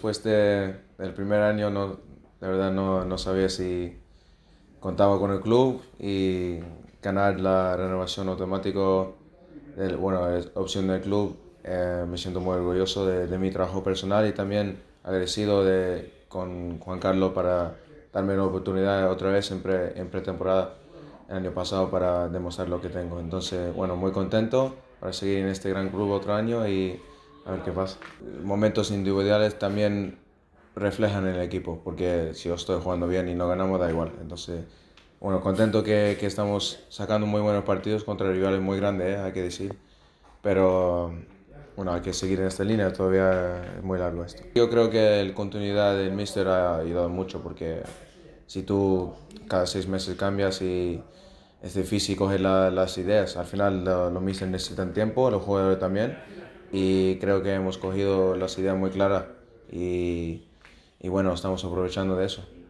después de, del primer año, no, de verdad no, no, sabía si contaba con el club y ganar la renovación automática, bueno, opción del club, eh, me siento muy orgulloso de, mi trabajo personal y también agradecido de, con Juan Carlos para darme la oportunidad otra vez en, en pretemporada el año pasado para demostrar lo que tengo. Entonces, bueno, muy contento para seguir en este gran club otro año y a ver qué pasa. Momentos individuales también reflejan en el equipo, porque si yo estoy jugando bien y no ganamos, da igual. Entonces, bueno, contento que, que estamos sacando muy buenos partidos contra rivales muy grandes, ¿eh? hay que decir. Pero bueno, hay que seguir en esta línea, todavía es muy largo esto. Yo creo que la continuidad del míster ha ayudado mucho, porque si tú cada seis meses cambias y es difícil coger las ideas. Al final los míster necesitan tiempo, los jugadores también, y creo que hemos cogido las ideas muy claras y, y bueno, estamos aprovechando de eso.